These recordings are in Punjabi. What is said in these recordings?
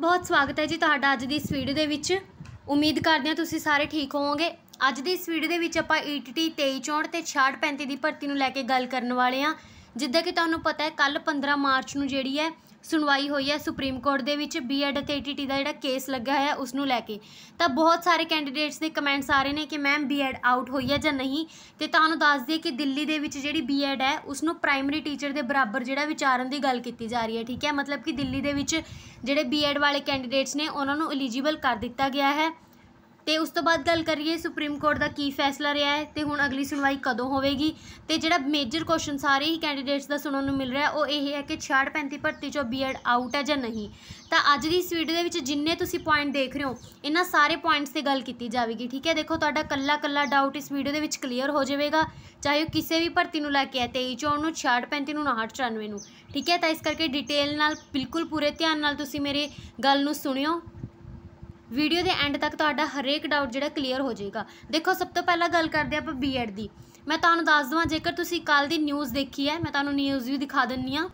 ਬਹੁਤ ਸਵਾਗਤ ਹੈ ਜੀ ਤੁਹਾਡਾ ਅੱਜ ਦੀ ਇਸ ਵੀਡੀਓ ਦੇ ਵਿੱਚ ਉਮੀਦ ਕਰਦੇ ਹਾਂ ਤੁਸੀਂ ਸਾਰੇ ਠੀਕ ਹੋਵੋਗੇ ਅੱਜ ਦੀ ਇਸ ਵੀਡੀਓ ਦੇ ਵਿੱਚ ਆਪਾਂ ETT 2364 ਤੇ 6635 ਦੀ ਭਰਤੀ ਨੂੰ ਲੈ ਕੇ ਗੱਲ ਕਰਨ ਵਾਲੇ ਹਾਂ ਜਿੱਦਾਂ ਕਿ ਤੁਹਾਨੂੰ ਪਤਾ ਹੈ ਕੱਲ 15 ਮਾਰਚ ਨੂੰ ਜਿਹੜੀ ਹੈ ਸੁਣਵਾਈ ਹੋਈ ਹੈ ਸੁਪਰੀਮ ਕੋਰਟ ਦੇ ਵਿੱਚ ਬੀਐਡ ਅਤੇ ਏਟੀਟੀ ਦਾ ਜਿਹੜਾ ਕੇਸ ਲੱਗਾ ਹੈ ਉਸ ਨੂੰ ਲੈ ਕੇ ਤਾਂ ਬਹੁਤ ਸਾਰੇ ਕੈਂਡੀਡੇਟਸ ਦੇ ਕਮੈਂਟਸ ਆ ਰਹੇ ਨੇ ਕਿ ਮੈਮ ਬੀਐਡ ਆਊਟ ਹੋਈ ਹੈ ਜਾਂ ਨਹੀਂ ਤੇ ਤੁਹਾਨੂੰ ਦੱਸ ਦਈਏ ਕਿ ਦਿੱਲੀ ਦੇ ਵਿੱਚ ਜਿਹੜੀ ਬੀਐਡ ਹੈ ਉਸ ਨੂੰ ਪ੍ਰਾਇਮਰੀ ਟੀਚਰ ਦੇ ਬਰਾਬਰ ਜਿਹੜਾ ਵਿਚਾਰਨ ਦੀ ਗੱਲ ਕੀਤੀ ਜਾ ਰਹੀ ਹੈ ਠੀਕ ਹੈ ਮਤਲਬ ਕਿ ਦਿੱਲੀ ਦੇ ਵਿੱਚ ਜਿਹੜੇ ਬੀਐਡ ਵਾਲੇ ਕੈਂਡੀਡੇਟਸ ਨੇ ਉਹਨਾਂ ਨੂੰ ਐਲੀਜੀਬਲ ਕਰ ਦਿੱਤਾ ਗਿਆ ਹੈ ਤੇ ਉਸ ਤੋਂ ਬਾਅਦ ਗੱਲ ਕਰੀਏ ਸੁਪਰੀਮ ਕੋਰਟ ਦਾ ਕੀ ਫੈਸਲਾ ਰਿਹਾ ਹੈ ਤੇ ਹੁਣ ਅਗਲੀ ਸੁਣਵਾਈ ਕਦੋਂ ਹੋਵੇਗੀ ਤੇ ਜਿਹੜਾ ਮੇਜਰ ਕੁਐਸਚਨ ਸਾਰੇ ਹੀ ਕੈਂਡੀਡੇਟਸ ਦਾ ਸੁਣਨ ਨੂੰ ਮਿਲ ਰਿਹਾ ਉਹ ਇਹ ਹੈ ਕਿ 65 ਭਰਤੀ ਚੋਂ ਬੀਐਡ ਆਊਟ ਹੈ ਜਾਂ ਨਹੀਂ ਤਾਂ ਅੱਜ ਦੀ ਇਸ ਵੀਡੀਓ ਦੇ ਵਿੱਚ ਜਿੰਨੇ ਤੁਸੀਂ ਪੁਆਇੰਟ ਦੇਖ ਰਹੇ ਹੋ ਇਹਨਾਂ ਸਾਰੇ ਪੁਆਇੰਟਸ ਤੇ ਗੱਲ ਕੀਤੀ ਜਾਵੇਗੀ ਠੀਕ ਹੈ ਦੇਖੋ ਤੁਹਾਡਾ ਕੱਲਾ ਕੱਲਾ ਡਾਊਟ ਇਸ ਵੀਡੀਓ ਦੇ ਵਿੱਚ ਕਲੀਅਰ ਹੋ ਜਾਵੇਗਾ ਚਾਹੇ ਉਹ ਕਿਸੇ ਵੀ ਭਰਤੀ ਨੂੰ ਲੈ ਕੇ ਹੈ 23 ਚੋਂ ਨੂੰ 65 ਨੂੰ 59 ਨੂੰ ਠੀਕ ਹੈ ਤਾਂ ਇਸ ਕਰਕੇ ਡਿਟੇਲ ਨਾਲ ਬਿਲਕੁਲ ਪੂਰੇ ਧਿਆਨ ਨਾਲ ਤੁਸੀਂ ਮੇਰੇ ਗੱਲ ਨੂੰ ਸੁਣਿਓ ਵੀਡੀਓ ਦੇ ਐਂਡ ਤੱਕ ਤੁਹਾਡਾ ਹਰੇਕ ਡਾਊਟ ਜਿਹੜਾ ਕਲੀਅਰ ਹੋ ਜਾਏਗਾ ਦੇਖੋ ਸਭ ਤੋਂ ਪਹਿਲਾਂ ਗੱਲ ਕਰਦੇ ਆਪਾਂ ਬੀਐਡ ਦੀ ਮੈਂ ਤੁਹਾਨੂੰ ਦੱਸ ਦਵਾਂ ਜੇਕਰ ਤੁਸੀਂ ਕੱਲ ਦੀ ਨਿਊਜ਼ ਦੇਖੀ ਹੈ ਮੈਂ ਤੁਹਾਨੂੰ ਨਿਊਜ਼ ਵੀ ਦਿਖਾ ਦਿੰਨੀ ਆ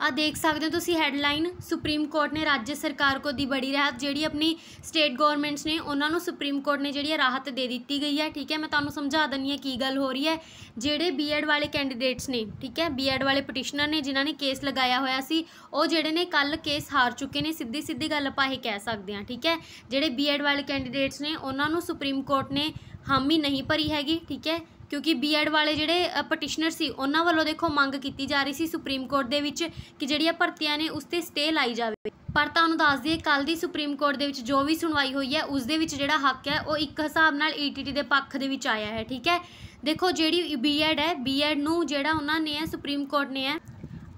ਆ ਦੇਖ ਸਕਦੇ ਹੋ ਤੁਸੀਂ ਹੈਡਲਾਈਨ ਸੁਪਰੀਮ ਕੋਰਟ ਨੇ ਰਾਜ ਸਰਕਾਰ ਕੋ ਦੀ ਬੜੀ ਰਾਹਤ ਜਿਹੜੀ ਆਪਣੀ ਸਟੇਟ ਗਵਰਨਮੈਂਟਸ ਨੇ ਉਹਨਾਂ ਨੂੰ ਸੁਪਰੀਮ ਕੋਰਟ ਨੇ ਜਿਹੜੀ ਰਾਹਤ ਦੇ ਦਿੱਤੀ ਗਈ ਹੈ ਠੀਕ ਹੈ ਮੈਂ ਤੁਹਾਨੂੰ ਸਮਝਾ ਦਿੰਨੀ ਹੈ ਕੀ ਗੱਲ ਹੋ ਰਹੀ ਹੈ ਜਿਹੜੇ ਬੀਐਡ ਵਾਲੇ ਕੈਂਡੀਡੇਟਸ ਨੇ ਠੀਕ ਹੈ ਬੀਐਡ ਵਾਲੇ ਪਟੀਸ਼ਨਰ ਨੇ ਜਿਨ੍ਹਾਂ ਨੇ ਕੇਸ ਲਗਾਇਆ ਹੋਇਆ ਸੀ ਉਹ ਜਿਹੜੇ ਨੇ ਕੱਲ ਕੇਸ ਹਾਰ ਚੁੱਕੇ ਨੇ ਸਿੱਧੀ ਸਿੱਧੀ ਗੱਲ ਆਪਾਂ ਇਹ ਕਹਿ ਸਕਦੇ ਹਾਂ ਠੀਕ ਹੈ ਜਿਹੜੇ ਬੀਐਡ ਵਾਲੇ ਕੈਂਡੀਡੇਟਸ ਨੇ ਉਹਨਾਂ ਨੂੰ ਸੁਪਰੀਮ ਕੋਰਟ ਨੇ ਹਾਮੀ ਨਹੀਂ ਭਰੀ ਹੈਗੀ ਠੀਕ ਹੈ ਕਿਉਂਕਿ ਬੀਐਡ ਵਾਲੇ ਜਿਹੜੇ ਪਟੀਸ਼ਨਰ ਸੀ ਉਹਨਾਂ ਵੱਲੋਂ ਦੇਖੋ ਮੰਗ ਕੀਤੀ ਜਾ ਰਹੀ ਸੀ ਸੁਪਰੀਮ ਕੋਰਟ ਦੇ ਵਿੱਚ ਕਿ ਜਿਹੜੀਆਂ ਭਰਤੀਆਂ ਨੇ ਉਸ ਤੇ ਸਟੇ ਲਾਈ ਜਾਵੇ ਪਰ ਤੁਹਾਨੂੰ ਦੱਸ ਦਈਏ ਕੱਲ ਦੀ ਸੁਪਰੀਮ ਕੋਰਟ ਦੇ ਵਿੱਚ ਜੋ ਵੀ ਸੁਣਵਾਈ ਹੋਈ ਹੈ ਉਸ ਦੇ ਵਿੱਚ ਜਿਹੜਾ ਹੱਕ ਹੈ ਉਹ ਇੱਕ ਹਿਸਾਬ ਨਾਲ ਈਟੀਟੀ e ਦੇ ਪੱਖ ਦੇ ਵਿੱਚ ਆਇਆ ਹੈ ਠੀਕ ਹੈ ਦੇਖੋ ਜਿਹੜੀ ਬੀਐਡ ਹੈ ਬੀਐਡ ਨੂੰ ਜਿਹੜਾ ਉਹਨਾਂ ਨੇ ਹੈ ਸੁਪਰੀਮ ਕੋਰਟ ਨੇ ਹੈ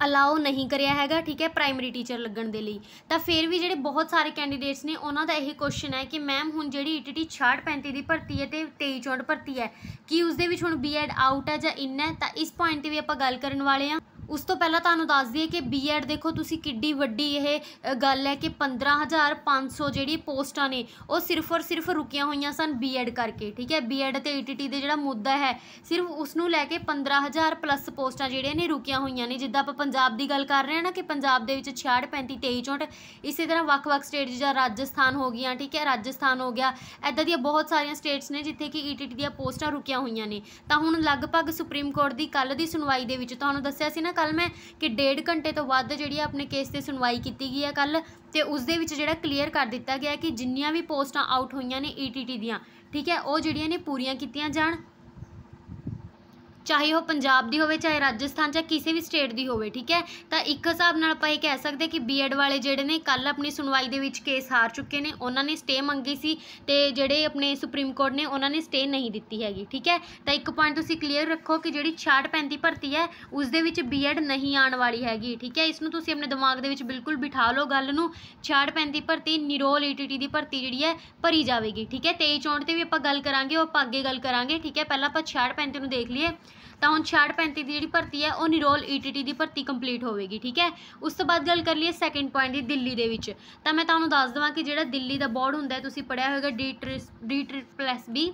ਅਲਾਉ ਨਹੀਂ ਕਰਿਆ ਹੈਗਾ ਠੀਕ ਹੈ ਪ੍ਰਾਇਮਰੀ ਟੀਚਰ ਲੱਗਣ ਦੇ ਲਈ ਤਾਂ ਫਿਰ ਵੀ ਜਿਹੜੇ ਬਹੁਤ ਸਾਰੇ ਕੈਂਡੀਡੇਟਸ ਨੇ ਉਹਨਾਂ ਦਾ ਇਹ ਕੁਐਸਚਨ ਹੈ ਕਿ ਮੈਮ ਹੁਣ ਜਿਹੜੀ ਈਟੀਟੀ 6635 ਦੀ ਭਰਤੀ ਹੈ ਤੇ 23 ਭਰਤੀ ਹੈ ਕੀ ਉਸ ਦੇ ਵਿੱਚ ਹੁਣ ਬੀਐਡ ਆਊਟ ਹੈ ਜਾਂ ਇਨ ਹੈ ਤਾਂ ਇਸ ਪੁਆਇੰਟ ਤੇ ਵੀ ਆਪਾਂ ਗੱਲ ਕਰਨ ਵਾਲੇ ਆ ਉਸ ਤੋਂ ਪਹਿਲਾਂ ਤੁਹਾਨੂੰ ਦੱਸ ਦਈਏ ਕਿ ਬੀਐਡ ਦੇਖੋ ਤੁਸੀਂ ਕਿੱਡੀ ਵੱਡੀ ਇਹ ਗੱਲ ਹੈ ਕਿ 15500 ਜਿਹੜੀ ਪੋਸਟਾਂ ਨੇ ਉਹ ਸਿਰਫ ਔਰ ਸਿਰਫ ਰੁਕੀਆਂ ਹੋਈਆਂ ਸਨ ਬੀਐਡ ਕਰਕੇ ਠੀਕ ਹੈ ਬੀਐਡ ਤੇ ਈਟੀਟੀ ਦੇ ਜਿਹੜਾ ਮੁੱਦਾ ਹੈ ਸਿਰਫ ਉਸ ਨੂੰ ਲੈ ਕੇ 15000 ਪਲੱਸ ਪੋਸਟਾਂ ਜਿਹੜੀਆਂ ਨੇ ਰੁਕੀਆਂ ਹੋਈਆਂ ਨੇ ਜਿੱਦਾਂ ਆਪਾਂ ਪੰਜਾਬ ਦੀ ਗੱਲ ਕਰ ਰਹੇ ਹਾਂ ਨਾ ਕਿ ਪੰਜਾਬ ਦੇ ਵਿੱਚ 66 35 23 64 ਇਸੇ ਤਰ੍ਹਾਂ ਵੱਖ-ਵੱਖ ਸਟੇਟ ਜਿਹਾ ਰਾਜਸਥਾਨ ਹੋ ਗਈਆਂ ਠੀਕ ਹੈ ਰਾਜਸਥਾਨ ਹੋ ਗਿਆ ਐਦਾਂ ਦੀਆਂ ਬਹੁਤ ਸਾਰੀਆਂ ਸਟੇਟਸ ਨੇ ਜਿੱਥੇ ਕਿ ਈਟੀਟੀ e ਦੀਆਂ ਪੋਸਟਾਂ ਰੁਕੀਆਂ ਹੋਈਆਂ ਨੇ ਤਾਂ ਹੁਣ ਲਗਭਗ ਸੁਪਰੀਮ ਕੋਰਟ ਦੀ ਕੱਲ ਦੀ ਸੁਣਵਾਈ ਦੇ ਵਿੱਚ ਤੁਹਾਨੂੰ ਦੱਸਿਆ ਸੀ ਨਾ ਕੱਲ ਮੈਂ ਕਿ ਡੇਢ ਘੰਟੇ ਤੋਂ ਵੱਧ ਜਿਹੜੀ ਆਪਣੇ ਕੇਸ ਤੇ ਸੁਣਵਾਈ ਕੀਤੀ ਗਈ ਹੈ ਕੱਲ ਤੇ ਉਸ ਦੇ ਵਿੱਚ ਜਿਹੜਾ ਕਲੀਅਰ ਕਰ ਦਿੱਤਾ ਗਿਆ ਕਿ ਜਿੰਨੀਆਂ ਵੀ ਪੋਸਟਾਂ ਆਊਟ ਹੋਈਆਂ ਨੇ ਈਟੀਟੀ e ਦੀਆਂ ਠੀਕ ਹੈ ਉਹ ਜਿਹੜੀਆਂ ਨੇ ਪੂਰੀਆਂ ਕੀਤੀਆਂ ਜਾਣ ਚਾਹੇ ਉਹ ਪੰਜਾਬ ਦੀ ਹੋਵੇ ਚਾਹੇ ਰਾਜਸਥਾਨ ਜਾਂ ਕਿਸੇ ਵੀ ਸਟੇਟ ਦੀ ਹੋਵੇ ਠੀਕ ਹੈ ਤਾਂ ਇੱਕ ਹਿਸਾਬ ਨਾਲ ਆਪਾਂ ਇਹ ਕਹਿ ਸਕਦੇ ਕਿ ਬੀਐਡ ਵਾਲੇ ਜਿਹੜੇ ਨੇ ਕੱਲ ਆਪਣੀ ਸੁਣਵਾਈ ਦੇ ਵਿੱਚ ਕੇਸ ਹਾਰ ਚੁੱਕੇ ਨੇ ਉਹਨਾਂ ਨੇ ਸਟੇ ਮੰਗੀ ਸੀ ਤੇ ਜਿਹੜੇ ਆਪਣੇ ਸੁਪਰੀਮ ਕੋਰਟ ਨੇ ਉਹਨਾਂ ਨੇ ਸਟੇ ਨਹੀਂ ਦਿੱਤੀ ਹੈਗੀ ਠੀਕ ਹੈ ਤਾਂ ਇੱਕ ਪੁਆਇੰਟ ਤੁਸੀਂ ਕਲੀਅਰ ਰੱਖੋ ਕਿ ਜਿਹੜੀ 65 ਭਰਤੀ ਹੈ ਉਸ ਦੇ ਵਿੱਚ ਬੀਐਡ ਨਹੀਂ ਆਉਣ ਵਾਲੀ ਹੈਗੀ ਠੀਕ ਹੈ ਇਸ ਨੂੰ ਤੁਸੀਂ ਆਪਣੇ ਦਿਮਾਗ ਦੇ ਵਿੱਚ ਬਿਲਕੁਲ ਬਿਠਾ ਲਓ ਗੱਲ ਨੂੰ 65 ਭਰਤੀ ਨਿਰੋਲ ਈਟੀਟੀ ਦੀ ਭਰਤੀ ਜਿਹੜੀ ਹੈ ਭਰੀ ਜਾਵੇਗੀ ਠੀਕ ਹੈ 23 64 ਤੇ ਵੀ ਆਪਾਂ ਗੱਲ ਕਰਾਂਗੇ ਉਹ ਆਪਾਂ ਅੱਗੇ ਗੱਲ ਕਰਾਂਗੇ ਠੀਕ ਹੈ ਪਹਿਲਾਂ ਆਪਾਂ 65 ਨੂੰ ਦੇਖ ਲਈਏ ਤਾਂ ਹੁਣ 6535 ਦੀ ਜਿਹੜੀ ਭਰਤੀ ਹੈ ਉਹ ਨਿਰੋਲ ਈਟੀਟੀ e ਦੀ ਭਰਤੀ ਕੰਪਲੀਟ ਹੋਵੇਗੀ ਠੀਕ ਹੈ ਉਸ ਤੋਂ ਬਾਅਦ ਗੱਲ ਕਰ ਲਈਏ ਸੈਕੰਡ ਪੁਆਇੰਟ ਦੀ ਦਿੱਲੀ ਦੇ ਵਿੱਚ ਤਾਂ ਮੈਂ ਤੁਹਾਨੂੰ ਦੱਸ ਦਵਾਂ ਕਿ ਜਿਹੜਾ ਦਿੱਲੀ ਦਾ ਬੋਰਡ ਹੁੰਦਾ ਤੁਸੀਂ ਪੜਿਆ ਹੋਵੇਗਾ D D triple S B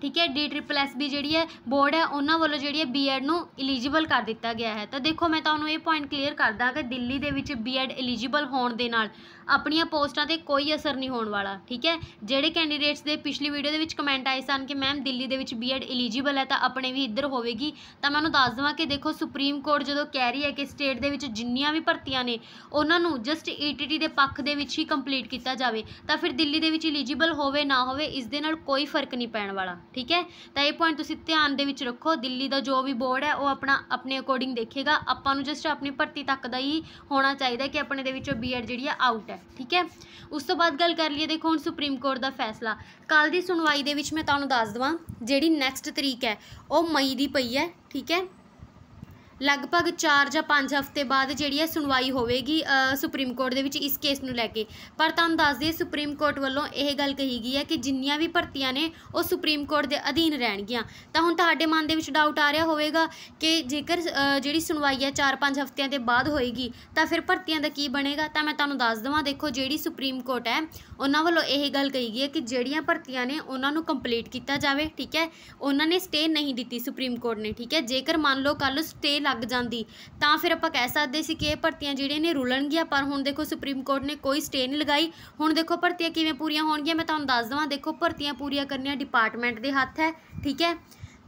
ਠੀਕ ਹੈ ਡੀ ਟ੍ਰਿਪਲ ਐਸ ਬੀ ਜਿਹੜੀ ਹੈ ਬੋਰਡ ਹੈ ਉਹਨਾਂ ਵੱਲੋਂ ਜਿਹੜੀ ਹੈ ਬੀਐਡ ਨੂੰ ਐਲੀਜੀਬਲ ਕਰ ਦਿੱਤਾ ਗਿਆ ਹੈ ਤਾਂ ਦੇਖੋ ਮੈਂ ਤੁਹਾਨੂੰ ਇਹ ਪੁਆਇੰਟ ਕਲੀਅਰ ਕਰਦਾ ਕਿ ਦਿੱਲੀ ਦੇ ਵਿੱਚ ਬੀਐਡ ਐਲੀਜੀਬਲ ਹੋਣ ਦੇ ਨਾਲ ਆਪਣੀਆਂ ਪੋਸਟਾਂ ਤੇ ਕੋਈ ਅਸਰ ਨਹੀਂ ਹੋਣ ਵਾਲਾ ਠੀਕ ਹੈ ਜਿਹੜੇ ਕੈਂਡੀਡੇਟਸ ਦੇ ਪਿਛਲੀ ਵੀਡੀਓ ਦੇ ਵਿੱਚ ਕਮੈਂਟ ਆਏ ਸਨ ਕਿ ਮੈਮ ਦਿੱਲੀ ਦੇ ਵਿੱਚ ਬੀਐਡ ਐਲੀਜੀਬਲ ਹੈ ਤਾਂ ਆਪਣੇ ਵੀ ਇੱਧਰ ਹੋਵੇਗੀ ਤਾਂ ਮੈਂ ਉਹਨੂੰ ਦੱਸ ਦਵਾਂ ਕਿ ਦੇਖੋ ਸੁਪਰੀਮ ਕੋਰਟ ਜਦੋਂ ਕਹਿ ਰਹੀ ਹੈ ਕਿ ਸਟੇਟ ਦੇ ਵਿੱਚ ਜਿੰਨੀਆਂ ਵੀ ਭਰਤੀਆਂ ਨੇ ਉਹਨਾਂ ਨੂੰ ਜਸਟ ਈਟੀਟੀ e ਦੇ ਪੱਖ ਦੇ ਵਿੱਚ ਹੀ ਕੰਪਲੀਟ ਕੀਤਾ ਜਾਵੇ ਤਾਂ ਫਿਰ ਦਿੱਲੀ ਦੇ ਵਿੱਚ ਐਲੀਜੀਬਲ ਹੋਵੇ ਨਾ ਹੋਵੇ ਇਸ ਦੇ ਨਾਲ ਕੋਈ ਫਰਕ ਨਹੀਂ ਪੈਣ ਵਾਲਾ ਠੀਕ ਹੈ ਤਾਂ ਇਹ ਪੁਆਇੰਟ ਤੁਸੀਂ ਧਿਆਨ ਦੇ ਵਿੱਚ ਰੱਖੋ ਦਿੱਲੀ ਦਾ ਜੋ ਵੀ ਬੋਰਡ ਹੈ ਉਹ ਆਪਣਾ ਆਪਣੇ ਅਕੋਰਡਿੰਗ ਦੇਖੇਗਾ ਆਪਾਂ ਨੂੰ ਜਸਟ ਆਪਣੀ ਭਰਤੀ ਤੱਕ ਦਾ ਹੀ ਹੋਣਾ ਚਾਹੀਦਾ ਕਿ ਆਪਣੇ ਦੇ ਵਿੱਚੋਂ ਬੀਐਡ ਜਿਹੜੀ ਆ ਆਊਟ ਹੈ ਠੀਕ ਹੈ ਉਸ ਤੋਂ ਬਾਅਦ ਗੱਲ ਕਰ ਲਈਏ ਦੇਖੋ ਹੁਣ ਸੁਪਰੀਮ ਕੋਰਟ ਦਾ ਫੈਸਲਾ ਕੱਲ ਦੀ ਸੁਣਵਾਈ ਦੇ ਵਿੱਚ ਮੈਂ ਤੁਹਾਨੂੰ ਦੱਸ ਦਵਾਂ ਜਿਹੜੀ ਨੈਕਸਟ ਤਰੀਕ ਹੈ ਉਹ ਮਈ ਦੀ ਪਈ ਹੈ ਠੀਕ ਹੈ ਲਗਭਗ 4 ਜਾਂ 5 ਹਫ਼ਤੇ ਬਾਅਦ ਜਿਹੜੀ ਹੈ ਸੁਣਵਾਈ ਹੋਵੇਗੀ ਸੁਪਰੀਮ ਕੋਰਟ ਦੇ ਵਿੱਚ ਇਸ ਕੇਸ ਨੂੰ ਲੈ ਕੇ ਪਰ ਤੁਹਾਨੂੰ ਦੱਸ ਦਈਏ ਸੁਪਰੀਮ ਕੋਰਟ ਵੱਲੋਂ ਇਹ ਗੱਲ ਕਹੀ ਗਈ ਹੈ ਕਿ ਜਿੰਨੀਆਂ ਵੀ ਭਰਤੀਆਂ ਨੇ ਉਹ ਸੁਪਰੀਮ ਕੋਰਟ ਦੇ ਅਧੀਨ ਰਹਿਣਗੀਆਂ ਤਾਂ ਹੁਣ ਤੁਹਾਡੇ ਮਨ ਦੇ ਵਿੱਚ ਡਾਊਟ ਆ ਰਿਹਾ ਹੋਵੇਗਾ ਕਿ ਜੇਕਰ ਜਿਹੜੀ ਸੁਣਵਾਈ ਹੈ 4-5 ਹਫ਼ਤਿਆਂ ਦੇ ਬਾਅਦ ਹੋਏਗੀ ਤਾਂ ਫਿਰ ਭਰਤੀਆਂ ਦਾ ਕੀ ਬਣੇਗਾ ਤਾਂ ਮੈਂ ਤੁਹਾਨੂੰ ਦੱਸ ਦਵਾਂ ਦੇਖੋ ਜਿਹੜੀ ਸੁਪਰੀਮ ਕੋਰਟ ਹੈ ਉਹਨਾਂ ਵੱਲੋਂ ਇਹ ਗੱਲ ਕਹੀ ਗਈ ਹੈ ਕਿ ਜਿਹੜੀਆਂ ਭਰਤੀਆਂ ਨੇ ਉਹਨਾਂ ਨੂੰ ਕੰਪਲੀਟ ਕੀਤਾ ਜਾਵੇ ਠੀਕ ਹੈ ਉਹਨਾਂ ਨੇ ਸਟੇ ਨਹੀਂ ਦਿੱਤੀ ਸੁਪਰੀਮ ਕੋਰਟ ਨੇ ਠੀਕ ਹੈ ਜੇਕਰ ਮੰਨ ਲਓ ਕੱਲ ਸਟੇ ਲੱਗ ਜਾਂਦੀ ਤਾਂ ਫਿਰ ਆਪਾਂ ਕਹਿ ਸਕਦੇ ਸੀ ਕਿ ਇਹ ਭਰਤੀਆਂ ਜਿਹੜੀਆਂ ਨੇ ਰੁਲਣਗੀਆਂ ਪਰ ਹੁਣ ਦੇਖੋ ਸੁਪਰੀਮ ਕੋਰਟ ਨੇ ਕੋਈ ਸਟੇ ਨਹੀਂ ਲਗਾਈ ਹੁਣ ਦੇਖੋ ਭਰਤੀਆਂ ਕਿਵੇਂ ਪੂਰੀਆਂ ਹੋਣਗੀਆਂ ਮੈਂ ਤੁਹਾਨੂੰ ਦੱਸ ਦਵਾਂ ਦੇਖੋ ਭਰਤੀਆਂ ਪੂਰੀਆਂ ਕਰਨੀਆਂ ਡਿਪਾਰਟਮੈਂਟ ਦੇ ਹੱਥ ਹੈ ਠੀਕ ਹੈ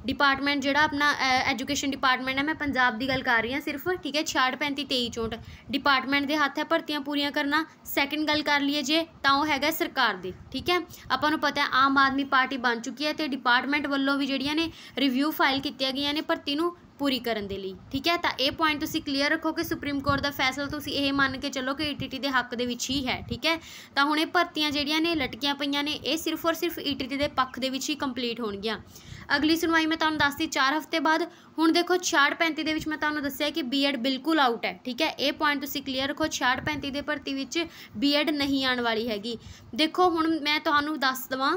ਡਿਪਾਰਟਮੈਂਟ ਜਿਹੜਾ ਆਪਣਾ ਐਜੂਕੇਸ਼ਨ ਡਿਪਾਰਟਮੈਂਟ ਹੈ ਮੈਂ ਪੰਜਾਬ ਦੀ ਗੱਲ ਕਰ ਰਹੀ ਹਾਂ ਸਿਰਫ ਠੀਕ ਹੈ 66 35 23 ਚੋਂਟ ਡਿਪਾਰਟਮੈਂਟ ਦੇ ਹੱਥ ਹੈ ਭਰਤੀਆਂ ਪੂਰੀਆਂ ਕਰਨਾ ਸੈਕੰਡ ਗੱਲ ਕਰ ਲਈਏ ਜੇ ਤਾਂ ਉਹ ਹੈਗਾ ਸਰਕਾਰ ਦੇ ਠੀਕ ਹੈ ਆਪਾਂ ਨੂੰ ਪਤਾ ਹੈ ਆਮ ਆਦਮੀ ਪਾਰਟੀ ਬਣ ਚੁੱਕੀ ਹੈ ਤੇ ਡਿਪਾਰਟਮੈਂਟ ਵੱਲੋਂ ਵੀ ਜਿਹੜੀਆਂ ਨੇ ਰਿਵਿਊ ਫਾਈਲ ਕੀਤੀਆਂ ਗਈਆਂ ਨੇ ਭਰਤੀ ਨੂੰ ਪੂਰੀ ਕਰਨ ਦੇ ਲਈ ਠੀਕ ਹੈ ਤਾਂ ਇਹ ਪੁਆਇੰਟ ਤੁਸੀਂ ਕਲੀਅਰ ਰੱਖੋ ਕਿ ਸੁਪਰੀਮ ਕੋਰਟ ਦਾ ਫੈਸਲਾ ਤੁਸੀਂ ਇਹ ਮੰਨ ਕੇ ਚੱਲੋ ਕਿ ਈਟੀਟੀ e ਦੇ ਹੱਕ ਦੇ ਵਿੱਚ ਹੀ ਹੈ ਠੀਕ ਹੈ ਤਾਂ ਹੁਣ ਇਹ ਭਰਤੀਆਂ ਜਿਹੜੀਆਂ ਨੇ ਲਟਕੀਆਂ ਪਈਆਂ ਨੇ ਇਹ ਸਿਰਫ ਔਰ ਸਿਰਫ ਈਟੀਟੀ e ਦੇ ਪੱਖ ਦੇ ਵਿੱਚ ਹੀ ਕੰਪਲੀਟ ਹੋਣਗੀਆਂ ਅਗਲੀ ਸੁਣਵਾਈ ਮੈਂ ਤੁਹਾਨੂੰ ਦੱਸਦੀ 4 ਹਫ਼ਤੇ ਬਾਅਦ ਹੁਣ ਦੇਖੋ 65 ਦੇ ਵਿੱਚ ਮੈਂ ਤੁਹਾਨੂੰ ਦੱਸਿਆ ਕਿ ਬੀਐਡ ਬਿਲਕੁਲ ਆਊਟ ਹੈ ਠੀਕ ਹੈ ਇਹ ਪੁਆਇੰਟ ਤੁਸੀਂ ਕਲੀਅਰ ਰੱਖੋ 65 ਦੇ ਭਰਤੀ ਵਿੱਚ ਬੀਐਡ ਨਹੀਂ ਆਉਣ ਵਾਲੀ ਹੈਗੀ ਦੇਖੋ ਹੁਣ ਮੈਂ ਤੁਹਾਨੂੰ ਦੱਸ ਦਵਾਂ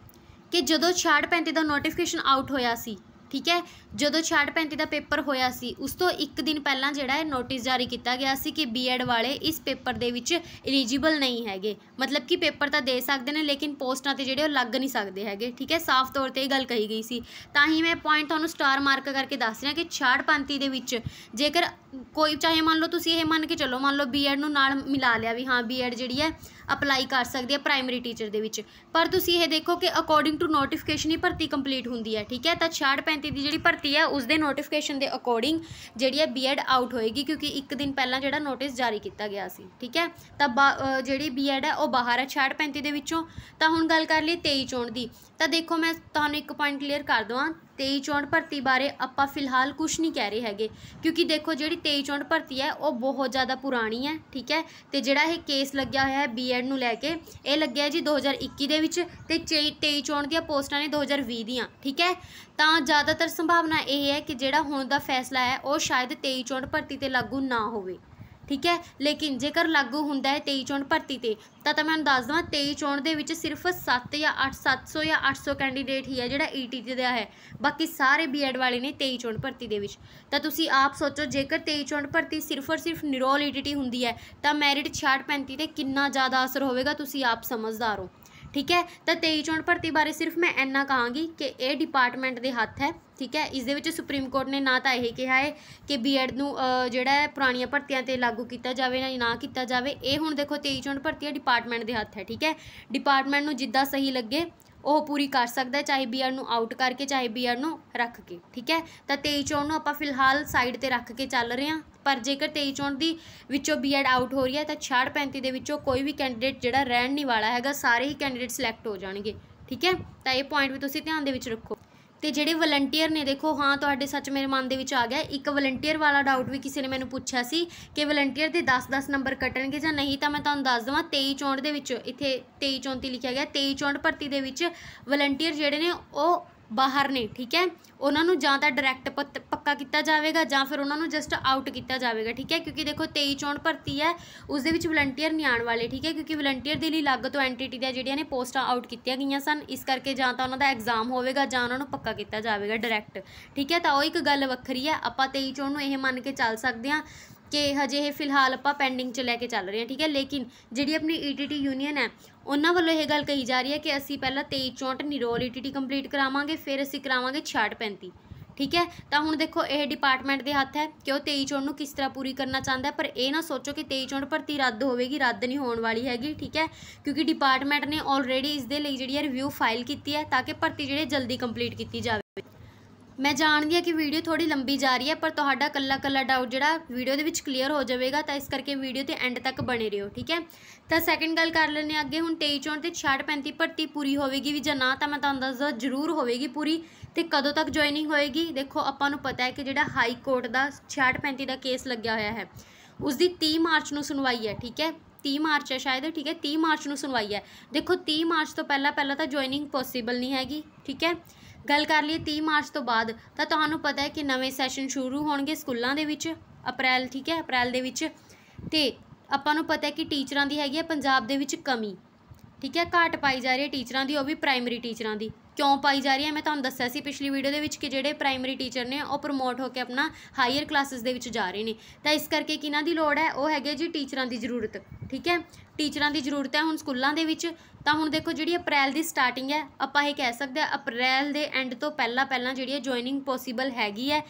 ਕਿ ਜਦੋਂ 65 ਦਾ ਨੋਟੀਫਿਕੇਸ਼ਨ ਆਊਟ ਹੋਇਆ ਸੀ ਠੀਕ ਹੈ ਜਦੋਂ 635 ਦਾ ਪੇਪਰ ਹੋਇਆ ਸੀ ਉਸ ਤੋਂ ਇੱਕ ਦਿਨ ਪਹਿਲਾਂ ਜਿਹੜਾ ਹੈ ਨੋਟਿਸ ਜਾਰੀ ਕੀਤਾ ਗਿਆ ਸੀ ਕਿ ਬੀਐਡ ਵਾਲੇ ਇਸ ਪੇਪਰ ਦੇ ਵਿੱਚ ਐਲੀਜੀਬਲ ਨਹੀਂ ਹੈਗੇ ਮਤਲਬ ਕਿ ਪੇਪਰ ਤਾਂ ਦੇ ਸਕਦੇ ਨੇ ਲੇਕਿਨ ਪੋਸਟਾਂ ਤੇ ਜਿਹੜੇ ਉਹ ਲੱਗ ਨਹੀਂ ਸਕਦੇ ਹੈਗੇ ਠੀਕ ਹੈ ਸਾਫ਼ ਤੌਰ ਤੇ ਇਹ ਗੱਲ ਕਹੀ ਗਈ ਸੀ ਤਾਂ ਹੀ ਮੈਂ ਪੁਆਇੰਟ ਤੁਹਾਨੂੰ ਸਟਾਰ ਮਾਰਕ ਕਰਕੇ ਦੱਸ ਰਿਹਾ ਕਿ 635 ਦੇ ਵਿੱਚ ਜੇਕਰ ਕੋਈ ਚਾਹੇ ਮੰਨ ਲਓ ਤੁਸੀਂ ਇਹ ਮੰਨ ਕੇ ਚੱਲੋ ਮੰਨ ਲਓ ਬੀਐਡ ਨੂੰ ਨਾਲ ਮਿਲਾ ਲਿਆ ਵੀ ਹਾਂ ਬੀਐਡ ਜਿਹੜੀ ਹੈ ਅਪਲਾਈ ਕਰ ਸਕਦੇ ਆ ਪ੍ਰਾਇਮਰੀ ਟੀਚਰ ਦੇ ਵਿੱਚ ਪਰ ਤੁਸੀਂ ਇਹ ਦੇਖੋ ਕਿ ਅਕੋਰਡਿੰਗ ਟੂ ਨੋਟੀਫਿਕੇਸ਼ਨ ਹੀ ਭਰਤੀ ਕੰਪਲੀਟ ਹੁੰਦੀ ਹੈ ਠੀਕ ਹੈ ਤਾਂ 66 ਦੀ ਜਿਹੜੀ ਭਰਤੀ ਹੈ ਉਸ ਦੇ ਨੋਟੀਫਿਕੇਸ਼ਨ ਦੇ ਅਕੋਰਡਿੰਗ ਜਿਹੜੀ ਹੈ ਬੀਐਡ ਆਊਟ ਹੋਏਗੀ ਕਿਉਂਕਿ ਇੱਕ ਦਿਨ ਪਹਿਲਾਂ ਜਿਹੜਾ ਨੋਟਿਸ ਜਾਰੀ ਕੀਤਾ ਗਿਆ ਸੀ ਠੀਕ ਹੈ ਤਾਂ ਜਿਹੜੀ ਬੀਐਡ ਹੈ ਉਹ ਬਾਹਰ ਹੈ 66 ਦੇ ਵਿੱਚੋਂ ਤਾਂ ਹੁਣ ਗੱਲ ਕਰ ਲਈ 23 ਚੋਣ ਦੀ ਤਾਂ ਦੇਖੋ ਮੈਂ ਤੁਹਾਨੂੰ ਇੱਕ ਪੁਆਇੰਟ ਕਲੀਅਰ ਕਰ ਦਵਾਂ 23 ਚੌਂਡ ਭਰਤੀ ਬਾਰੇ ਆਪਾਂ ਫਿਲਹਾਲ ਕੁਝ ਨਹੀਂ ਕਹਿ ਰਹੇ ਹੈਗੇ ਕਿਉਂਕਿ ਦੇਖੋ ਜਿਹੜੀ 23 ਚੌਂਡ ਭਰਤੀ ਹੈ ਉਹ ਬਹੁਤ ਜ਼ਿਆਦਾ ਪੁਰਾਣੀ ਹੈ ਠੀਕ ਹੈ ਤੇ ਜਿਹੜਾ ਇਹ ਕੇਸ ਲੱਗਿਆ ਹੋਇਆ ਹੈ ਬੀਐਡ ਨੂੰ ਲੈ ਕੇ ਇਹ ਲੱਗਿਆ ਜੀ 2021 ਦੇ ਵਿੱਚ ਤੇ 23 ਚੌਂਡ ਦੀਆਂ ਪੋਸਟਾਂ ਨੇ 2020 ਦੀਆਂ ਠੀਕ ਹੈ ਤਾਂ ਜ਼ਿਆਦਾਤਰ ਸੰਭਾਵਨਾ ਇਹ ਹੈ ਕਿ ਜਿਹੜਾ ਹੁਣ ਦਾ ਫੈਸਲਾ ਹੈ ਉਹ ਸ਼ਾਇਦ 23 ਚੌਂਡ ਭਰਤੀ ਤੇ ਲਾਗੂ ਨਾ ਹੋਵੇ ਠੀਕ ਹੈ ਲੇਕਿਨ ਜੇਕਰ ਲਾਗੂ ਹੁੰਦਾ ਹੈ 23 ਚੋਣ ਭਰਤੀ ਤੇ ਤਾਂ ਤਾਂ ਮੈਂ ਦੱਸ ਦਵਾਂ 23 ਚੋਣ ਦੇ ਵਿੱਚ ਸਿਰਫ 7 ਜਾਂ 8 700 ਜਾਂ 800 ਕੈਂਡੀਡੇਟ ਹੀ ਹੈ ਜਿਹੜਾ ਈਟੀ ਤੇ ਆ ਹੈ ਬਾਕੀ ਸਾਰੇ ਬੀਐਡ ਵਾਲੇ ਨੇ 23 ਚੋਣ ਭਰਤੀ ਦੇ ਵਿੱਚ ਤਾਂ ਤੁਸੀਂ ਆਪ ਸੋਚੋ ਜੇਕਰ 23 ਚੋਣ ਭਰਤੀ ਸਿਰਫ ਔਰ ਸਿਰਫ ਨਿਰੋਲ ਈਟੀਟੀ e ਹੁੰਦੀ ਹੈ ਤਾਂ ਮੈਰਿਟ 66 35 ਤੇ ਕਿੰਨਾ ਜ਼ਿਆਦਾ ਅਸਰ ਹੋਵੇਗਾ ਤੁਸੀਂ ਆਪ ਸਮਝਦਾਰ ਹੋ ਠੀਕ ਹੈ ਤਾਂ 23 ਚੋਣ ਭਰਤੀ ਬਾਰੇ ਸਿਰਫ ਮੈਂ ਇੰਨਾ ਕਹਾਂਗੀ ਕਿ ਇਹ ਡਿਪਾਰਟਮੈਂਟ ਦੇ ਹੱਥ ਹੈ ਠੀਕ ਹੈ ਇਸ ਦੇ ਵਿੱਚ ਸੁਪਰੀਮ ਕੋਰਟ ਨੇ ਨਾ ਤਾਂ ਇਹ ਕਿਹਾ ਹੈ ਕਿ ਬੀਐਡ ਨੂੰ ਜਿਹੜਾ ਹੈ ਪੁਰਾਣੀਆਂ ਭਰਤੀਆਂ ਤੇ ਲਾਗੂ ਕੀਤਾ ਜਾਵੇ ਜਾਂ ਨਾ ਕੀਤਾ ਜਾਵੇ ਇਹ ਹੁਣ ਦੇਖੋ 23 ਚੋਣ ਭਰਤੀਆਂ ਡਿਪਾਰਟਮੈਂਟ ਦੇ ਹੱਥ ਹੈ ਠੀਕ ਹੈ ਡਿਪਾਰਟਮੈਂਟ ਨੂੰ ਜਿੱਦਾਂ ਸਹੀ ਲੱਗੇ ਉਹ ਪੂਰੀ ਕਰ ਸਕਦਾ ਚਾਹੇ ਬੀਆਰ ਨੂੰ ਆਊਟ ਕਰਕੇ ਚਾਹੇ ਬੀਆਰ ਨੂੰ ਰੱਖ ਕੇ ਠੀਕ ਹੈ ਤਾਂ 23 ਚੋਣ ਨੂੰ ਆਪਾਂ ਫਿਲਹਾਲ ਸਾਈਡ ਤੇ ਰੱਖ ਕੇ ਚੱਲ ਰਹੇ ਹਾਂ ਪਰ ਜੇਕਰ 23 ਚੋਣ ਦੀ ਵਿੱਚੋਂ ਬੀਐਡ ਆਊਟ ਹੋ ਰਹੀ ਹੈ ਤਾਂ 6 35 ਦੇ ਵਿੱਚੋਂ ਕੋਈ ਵੀ ਕੈਂਡੀਡੇਟ ਜਿਹੜਾ ਰਹਿਣ ਨਹੀਂ ਵਾਲਾ ਹੈਗਾ ਸਾਰੇ ਹੀ ਕੈਂਡੀਡੇਟ ਸਿਲੈਕਟ ਹੋ ਜਾਣਗੇ ਠੀਕ ਹੈ ਤਾਂ ਇਹ ਪੁਆਇੰਟ ਵੀ ਤੁਸੀਂ ਧਿਆਨ ਦੇ ਵਿੱਚ ਰੱਖੋ ਤੇ ਜਿਹੜੇ ਵਲੰਟੀਅਰ ਨੇ ਦੇਖੋ ਹਾਂ ਤੁਹਾਡੇ ਸੱਚ ਮੇਰੇ ਮਨ ਦੇ ਵਿੱਚ ਆ ਗਿਆ ਇੱਕ ਵਲੰਟੀਅਰ ਵਾਲਾ ਡਾਊਟ ਵੀ ਕਿਸੇ ਨੇ ਮੈਨੂੰ ਪੁੱਛਿਆ ਸੀ ਕਿ ਵਲੰਟੀਅਰ ਦੇ 10-10 ਨੰਬਰ ਕੱਟਣਗੇ ਜਾਂ ਨਹੀਂ ਤਾਂ ਮੈਂ ਤੁਹਾਨੂੰ ਦੱਸ ਦਵਾਂ 23 ਚੌਂਡ ਦੇ ਵਿੱਚ ਇੱਥੇ 23 34 ਲਿਖਿਆ ਗਿਆ 23 ਚੌਂਡ ਭਰਤੀ ਦੇ ਵਿੱਚ ਵਲੰਟੀਅਰ ਜਿਹੜੇ ਨੇ ਉਹ ਬਾਹਰ ਨੇ ਠੀਕ ਹੈ ਉਹਨਾਂ ਨੂੰ ਜਾਂ ਤਾਂ ਡਾਇਰੈਕਟ ਪੱਕਾ ਕੀਤਾ ਜਾਵੇਗਾ ਜਾਂ ਫਿਰ ਉਹਨਾਂ ਨੂੰ ਜਸਟ ਆਊਟ ਕੀਤਾ ਜਾਵੇਗਾ ਠੀਕ ਹੈ ਕਿਉਂਕਿ ਦੇਖੋ 23 ਚੌਣ ਭਰਤੀ ਹੈ ਉਸ ਦੇ ਵਿੱਚ ਵਲੰਟੀਅਰ ਨਹੀਂ ਆਉਣ ਵਾਲੇ ਠੀਕ ਹੈ ਕਿਉਂਕਿ ਵਲੰਟੀਅਰ ਦੇ ਲਈ ਲੱਗ ਤੋਂ ਐਂਟੀਟੀ ਦੇ ਜਿਹੜੀਆਂ ਨੇ ਪੋਸਟਾਂ ਆਊਟ ਕੀਤੀਆਂ ਗਈਆਂ ਸਨ ਇਸ ਕਰਕੇ ਜਾਂ ਤਾਂ ਉਹਨਾਂ ਦਾ ਐਗਜ਼ਾਮ ਹੋਵੇਗਾ ਜਾਂ ਉਹਨਾਂ ਨੂੰ ਪੱਕਾ ਕੀਤਾ ਜਾਵੇਗਾ ਡਾਇਰੈਕਟ ਠੀਕ ਹੈ ਤਾਂ ਉਹ ਇੱਕ ਗੱਲ ਵੱਖਰੀ ਹੈ ਆਪਾਂ 23 ਚੌਣ ਨੂੰ ਇਹ ਮੰਨ ਕੇ ਚੱਲ ਸਕਦੇ ਹਾਂ ਕਿ ਹਜੇ ਇਹ ਫਿਲਹਾਲ ਆਪਾਂ ਪੈਂਡਿੰਗ 'ਚ ਲੈ ਕੇ ਚੱਲ ਰਹੇ ਹਾਂ ਠੀਕ ਹੈ ਲੇਕਿਨ ਜਿਹੜੀ ਆਪਣੀ ਈਟੀਟੀ e ਯੂਨੀਅਨ ਹੈ ਉਹਨਾਂ ਵੱਲੋਂ ਇਹ ਗੱਲ ਕਹੀ ਜਾ ਰਹੀ ਹੈ ਕਿ ਅਸੀਂ ਪਹਿਲਾਂ 23 64 ਨਿਰੋਲ ਈਟੀਟੀ e ਕੰਪਲੀਟ ਕਰਾਵਾਂਗੇ ਫਿਰ ਅਸੀਂ ਕਰਾਵਾਂਗੇ 66 35 ਠੀਕ ਹੈ ਤਾਂ ਹੁਣ ਦੇਖੋ ਇਹ ਡਿਪਾਰਟਮੈਂਟ ਦੇ ਹੱਥ ਹੈ ਕਿ ਉਹ 23 ਚੌਣ ਨੂੰ ਕਿਸ ਤਰ੍ਹਾਂ ਪੂਰੀ ਕਰਨਾ ਚਾਹੁੰਦਾ ਪਰ ਇਹ ਨਾ ਸੋਚੋ ਕਿ 23 ਚੌਣ ਭਰਤੀ ਰੱਦ ਹੋਵੇਗੀ ਰੱਦ ਨਹੀਂ ਹੋਣ ਵਾਲੀ ਹੈਗੀ ਠੀਕ ਹੈ ਕਿਉਂਕਿ ਡਿਪਾਰਟਮੈਂਟ ਨੇ ਆਲਰੇਡੀ ਇਸ ਦੇ ਲਈ ਜਿਹੜੀ ਹੈ ਰਿਵਿਊ ਫਾਈਲ ਕੀਤੀ ਹੈ ਤਾਂ ਕਿ ਭਰਤੀ ਜਿਹੜੇ ਜਲਦੀ ਕੰਪਲੀਟ ਕੀਤੀ ਜਾਵੇ ਮੈਂ ਜਾਣਦੀ ਹਾਂ ਕਿ ਵੀਡੀਓ ਥੋੜੀ ਲੰਬੀ ਜਾ ਰਹੀ ਹੈ ਪਰ ਤੁਹਾਡਾ ਕੱਲਾ ਕੱਲਾ ਡਾਊਟ ਜਿਹੜਾ ਵੀਡੀਓ ਦੇ ਵਿੱਚ ਕਲੀਅਰ ਹੋ ਜਾਵੇਗਾ ਤਾਂ ਇਸ ਕਰਕੇ ਵੀਡੀਓ ਤੇ ਐਂਡ ਤੱਕ ਬਣੇ ਰਹੋ ਠੀਕ ਹੈ ਤਾਂ ਸੈਕੰਡ ਗੱਲ ਕਰ ਲੈਣੇ ਅੱਗੇ ਹੁਣ 23 ਚੌਂ ਤੇ 66 35 ਭਰਤੀ ਪੂਰੀ ਹੋਵੇਗੀ ਵੀ ਜਾਂ ਨਾ ਤਾਂ ਮੈਂ ਤੁਹਾਨੂੰ ਦੱਸਦਾ ਜ਼ਰੂਰ ਹੋਵੇਗੀ ਪੂਰੀ ਤੇ ਕਦੋਂ ਤੱਕ ਜੁਆਇਨਿੰਗ ਹੋਏਗੀ ਦੇਖੋ ਆਪਾਂ ਨੂੰ ਪਤਾ ਹੈ ਕਿ ਜਿਹੜਾ ਹਾਈ ਕੋਰਟ ਦਾ 66 35 ਦਾ ਕੇਸ ਲੱਗਿਆ ਹੋਇਆ ਹੈ ਉਸ ਦੀ 30 ਮਾਰਚ ਨੂੰ ਸੁਣਵਾਈ ਹੈ ਠੀਕ ਹੈ 30 ਮਾਰਚ ਹੈ ਸ਼ਾਇਦ ਠੀਕ ਹੈ 30 ਮਾਰਚ ਨੂੰ ਸੁਣਵਾਈ ਹੈ ਦੇਖੋ 30 ਮਾਰਚ ਤੋਂ ਪਹਿਲਾਂ ਪਹਿਲਾਂ ਤਾਂ ਜੁਆਇਨਿੰਗ ਪੋਸੀਬਲ ਨਹੀਂ ਹੈਗੀ ਠੀਕ ਹੈ ਗੱਲ ਕਰ ਲਈਏ 30 ਮਾਰਚ ਤੋਂ ਬਾਅਦ ਤਾਂ ਤੁਹਾਨੂੰ ਪਤਾ ਹੈ ਕਿ ਨਵੇਂ ਸੈਸ਼ਨ ਸ਼ੁਰੂ ਹੋਣਗੇ ਸਕੂਲਾਂ ਦੇ ਵਿੱਚ ਅਪ੍ਰੈਲ ਠੀਕ ਹੈ ਅਪ੍ਰੈਲ ਦੇ ਵਿੱਚ ਤੇ ਆਪਾਂ ਨੂੰ ਪਤਾ ਹੈ ਕਿ ਟੀਚਰਾਂ ਦੀ ਹੈਗੀ ਹੈ ਪੰਜਾਬ ਦੇ ਵਿੱਚ ਕਮੀ ਠੀਕ ਹੈ ਘਾਟ ਪਾਈ ਜਾ ਰਹੀ ਹੈ ਟੀਚਰਾਂ ਦੀ ਉਹ ਵੀ ਪ੍ਰਾਇਮਰੀ ਟੀਚਰਾਂ ਦੀ ਕਿਉਂ ਪਾਈ ਜਾ ਰਹੀ ਹੈ ਮੈਂ ਤੁਹਾਨੂੰ ਦੱਸਿਆ ਸੀ ਪਿਛਲੀ ਵੀਡੀਓ ਦੇ ਵਿੱਚ ਕਿ ਜਿਹੜੇ ਪ੍ਰਾਇਮਰੀ ਟੀਚਰ ਨੇ ਉਹ ਪ੍ਰਮੋਟ ਹੋ ਕੇ ਆਪਣਾ ਹਾਇਰ ਕਲਾਸਿਸ ਦੇ ਵਿੱਚ ਜਾ ਰਹੇ ਨੇ ਤਾਂ ਇਸ ਕਰਕੇ ਕਿਹਨਾਂ ਦੀ ਲੋੜ ਹੈ ਉਹ ਹੈਗੇ ਜੀ ਟੀਚਰਾਂ ਦੀ ਜ਼ਰੂਰਤ ਠੀਕ ਹੈ ਟੀਚਰਾਂ ਦੀ ਜ਼ਰੂਰਤ ਹੈ ਹੁਣ ਸਕੂਲਾਂ ਦੇ ਵਿੱਚ ਤਾਂ ਹੁਣ ਦੇਖੋ ਜਿਹੜੀ ਅਪ੍ਰੈਲ ਦੀ ਸਟਾਰਟਿੰਗ ਹੈ ਆਪਾਂ ਇਹ ਕਹਿ ਸਕਦੇ ਆ ਅਪ੍ਰੈਲ ਦੇ ਐਂਡ ਤੋਂ ਪਹਿਲਾਂ ਪਹਿਲਾਂ ਜਿਹੜੀ ਹੈ ਜੁਆਇਨਿੰਗ ਪੋਸੀਬਲ ਹੈਗੀ ਹੈ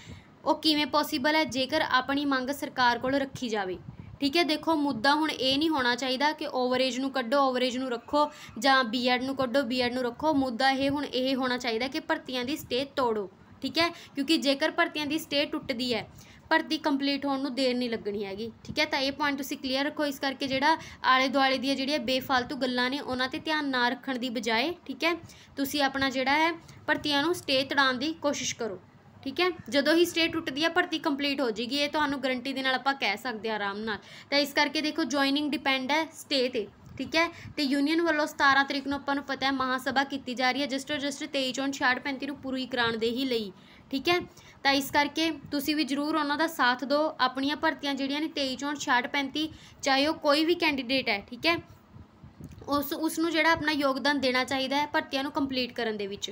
ਉਹ ਕਿਵੇਂ ਪੋਸੀਬਲ ਹੈ ਜੇਕਰ ਆਪਣੀ ਮੰਗ ਸਰਕਾਰ ਕੋਲ ਰੱਖੀ ਜਾਵੇ ਠੀਕ ਹੈ ਦੇਖੋ ਮੁੱਦਾ ਹੁਣ ਇਹ ਨਹੀਂ ਹੋਣਾ ਚਾਹੀਦਾ ਕਿ ਓਵਰੇਜ ਨੂੰ ਕੱਢੋ ਓਵਰੇਜ ਨੂੰ ਰੱਖੋ ਜਾਂ ਬੀਐਡ ਨੂੰ ਕੱਢੋ ਬੀਐਡ ਨੂੰ ਰੱਖੋ ਮੁੱਦਾ ਇਹ ਹੁਣ ਇਹ ਹੋਣਾ ਚਾਹੀਦਾ ਕਿ ਭਰਤੀਆਂ ਦੀ ਸਟੇਜ ਤੋੜੋ ਠੀਕ ਹੈ ਕਿਉਂਕਿ ਜੇਕਰ ਭਰਤੀਆਂ ਦੀ ਸਟੇ ਟੁੱਟਦੀ ਹੈ ਭਰਤੀ ਕੰਪਲੀਟ ਹੋਣ ਨੂੰ ਦੇਰ ਨਹੀਂ ਲੱਗਣੀ ਹੈਗੀ ਠੀਕ ਹੈ ਤਾਂ ਇਹ ਪੁਆਇੰਟ ਤੁਸੀਂ ਕਲੀਅਰ ਰੱਖੋ ਇਸ ਕਰਕੇ ਜਿਹੜਾ ਆਲੇ ਦੁਆਲੇ ਦੀਆਂ ਜਿਹੜੀਆਂ ਬੇਫਾਲਤੂ ਗੱਲਾਂ ਨੇ ਉਹਨਾਂ ਤੇ ਧਿਆਨ ਨਾ ਰੱਖਣ ਦੀ ਬਜਾਏ ਠੀਕ ਹੈ ਤੁਸੀਂ ਆਪਣਾ ਜਿਹੜਾ ਹੈ ਭਰਤੀਆਂ ਨੂੰ ਸਟੇ ਤੜਾਉਣ ਦੀ ਕੋਸ਼ਿਸ਼ ਕਰੋ ਠੀਕ ਹੈ ਜਦੋਂ ਹੀ ਸਟੇ ਟੁੱਟਦੀ ਹੈ ਭਰਤੀ ਕੰਪਲੀਟ ਹੋ ਜੇਗੀ ਇਹ ਤੁਹਾਨੂੰ ਗਰੰਟੀ ਦੇ ਨਾਲ ਆਪਾਂ ਕਹਿ ਸਕਦੇ ਆ ਆਰਾਮ ਨਾਲ ਤਾਂ ਇਸ ਕਰਕੇ ਦੇਖੋ ਜੁਆਇਨਿੰਗ ਡਿਪੈਂਡ ਹੈ ਸਟੇ ਤੇ ਠੀਕ ਹੈ ਤੇ ਯੂਨੀਅਨ ਵੱਲੋਂ 17 ਤਰੀਕ ਨੂੰ ਆਪਾਂ ਨੂੰ ਪਤਾ ਹੈ ਮਹਾਸਭਾ ਕੀਤੀ ਜਾ ਰਹੀ ਹੈ ਜਸਟ ਜਸਟ 23 ਚੋਂ 66 35 ਨੂੰ ਪੂਰੀ ਕਰਾਉਣ ਦੇ ਹੀ ਲਈ ਠੀਕ ਹੈ ਤਾਂ ਇਸ ਕਰਕੇ ਤੁਸੀਂ ਵੀ ਜਰੂਰ ਉਹਨਾਂ ਦਾ ਸਾਥ ਦਿਓ ਆਪਣੀਆਂ ਭਰਤੀਆਂ ਜਿਹੜੀਆਂ ਨੇ 23 ਚੋਂ 66 35 ਚਾਹੇ ਉਹ ਕੋਈ ਵੀ ਕੈਂਡੀਡੇਟ ਹੈ ਠੀਕ ਹੈ ਉਸ ਉਸ ਨੂੰ ਜਿਹੜਾ ਆਪਣਾ ਯੋਗਦਾਨ ਦੇਣਾ ਚਾਹੀਦਾ ਹੈ ਭਰਤੀਆਂ ਨੂੰ ਕੰਪਲੀਟ ਕਰਨ ਦੇ ਵਿੱਚ